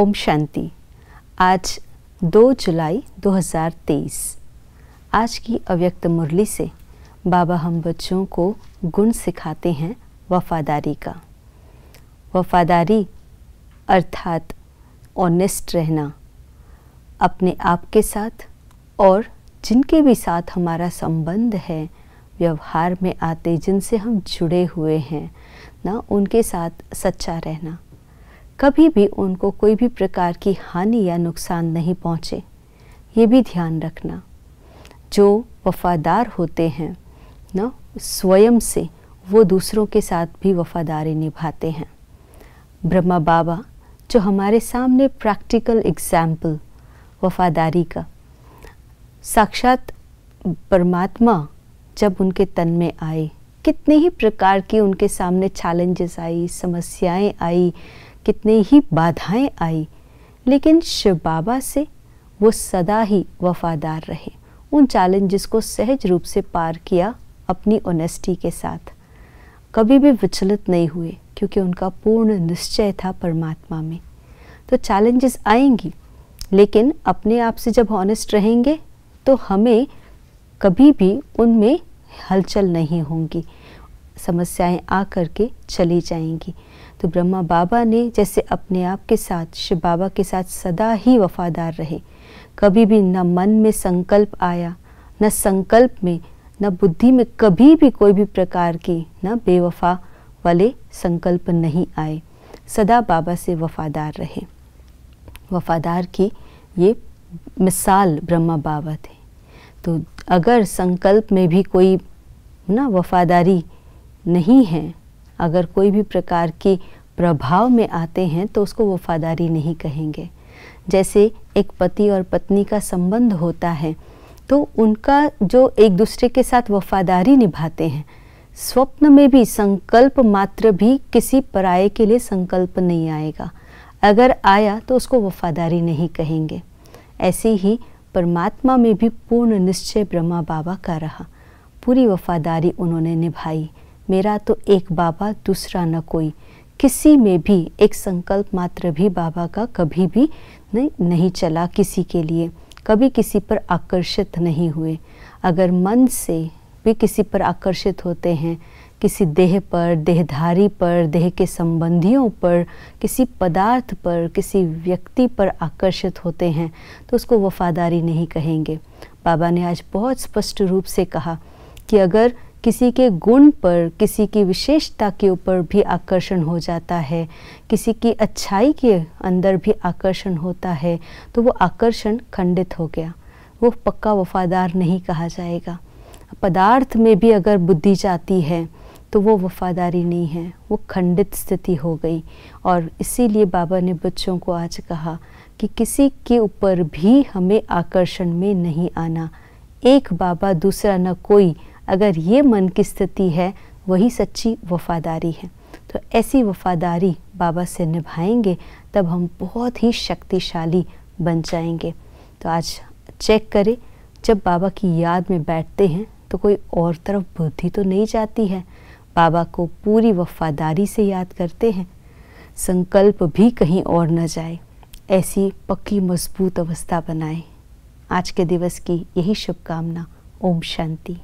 ओम शांति आज 2 जुलाई 2023 आज की अव्यक्त मुरली से बाबा हम बच्चों को गुण सिखाते हैं वफादारी का वफादारी अर्थात ऑनेस्ट रहना अपने आप के साथ और जिनके भी साथ हमारा संबंध है व्यवहार में आते जिनसे हम जुड़े हुए हैं ना उनके साथ सच्चा रहना कभी भी उनको कोई भी प्रकार की हानि या नुकसान नहीं पहुँचे ये भी ध्यान रखना जो वफादार होते हैं न स्वयं से वो दूसरों के साथ भी वफादारी निभाते हैं ब्रह्मा बाबा जो हमारे सामने प्रैक्टिकल एग्जाम्पल वफादारी का साक्षात परमात्मा जब उनके तन में आए कितने ही प्रकार की उनके सामने चैलेंजेस आई समस्याएं आई कितने ही बाधाएं आई लेकिन शिव बाबा से वो सदा ही वफादार रहे उन चैलेंजेस को सहज रूप से पार किया अपनी ओनेस्टी के साथ कभी भी विचलित नहीं हुए क्योंकि उनका पूर्ण निश्चय था परमात्मा में तो चैलेंजेस आएंगी लेकिन अपने आप से जब ऑनेस्ट रहेंगे तो हमें कभी भी उनमें हलचल नहीं होंगी समस्याएं आ करके चली जाएंगी तो ब्रह्मा बाबा ने जैसे अपने आप के साथ शिव बाबा के साथ सदा ही वफादार रहे कभी भी न मन में संकल्प आया न संकल्प में न बुद्धि में कभी भी कोई भी प्रकार की न बेवफा वाले संकल्प नहीं आए सदा बाबा से वफादार रहे वफादार की ये मिसाल ब्रह्मा बाबा थे तो अगर संकल्प में भी कोई ना वफादारी नहीं हैं अगर कोई भी प्रकार के प्रभाव में आते हैं तो उसको वफादारी नहीं कहेंगे जैसे एक पति और पत्नी का संबंध होता है तो उनका जो एक दूसरे के साथ वफादारी निभाते हैं स्वप्न में भी संकल्प मात्र भी किसी पराये के लिए संकल्प नहीं आएगा अगर आया तो उसको वफादारी नहीं कहेंगे ऐसे ही परमात्मा में भी पूर्ण निश्चय ब्रह्मा बाबा का रहा पूरी वफादारी उन्होंने निभाई मेरा तो एक बाबा दूसरा न कोई किसी में भी एक संकल्प मात्र भी बाबा का कभी भी नहीं, नहीं चला किसी के लिए कभी किसी पर आकर्षित नहीं हुए अगर मन से भी किसी पर आकर्षित होते हैं किसी देह पर देहधारी पर देह के संबंधियों पर किसी पदार्थ पर किसी व्यक्ति पर आकर्षित होते हैं तो उसको वफादारी नहीं कहेंगे बाबा ने आज बहुत स्पष्ट रूप से कहा कि अगर किसी के गुण पर किसी की विशेषता के ऊपर भी आकर्षण हो जाता है किसी की अच्छाई के अंदर भी आकर्षण होता है तो वो आकर्षण खंडित हो गया वो पक्का वफादार नहीं कहा जाएगा पदार्थ में भी अगर बुद्धि जाती है तो वो वफादारी नहीं है वो खंडित स्थिति हो गई और इसीलिए बाबा ने बच्चों को आज कहा कि किसी के ऊपर भी हमें आकर्षण में नहीं आना एक बाबा दूसरा न कोई अगर ये मन की स्थिति है वही सच्ची वफादारी है तो ऐसी वफादारी बाबा से निभाएंगे तब हम बहुत ही शक्तिशाली बन जाएंगे तो आज चेक करें जब बाबा की याद में बैठते हैं तो कोई और तरफ बुद्धि तो नहीं जाती है बाबा को पूरी वफादारी से याद करते हैं संकल्प भी कहीं और न जाए ऐसी पक्की मजबूत अवस्था बनाए आज के दिवस की यही शुभकामना ओम शांति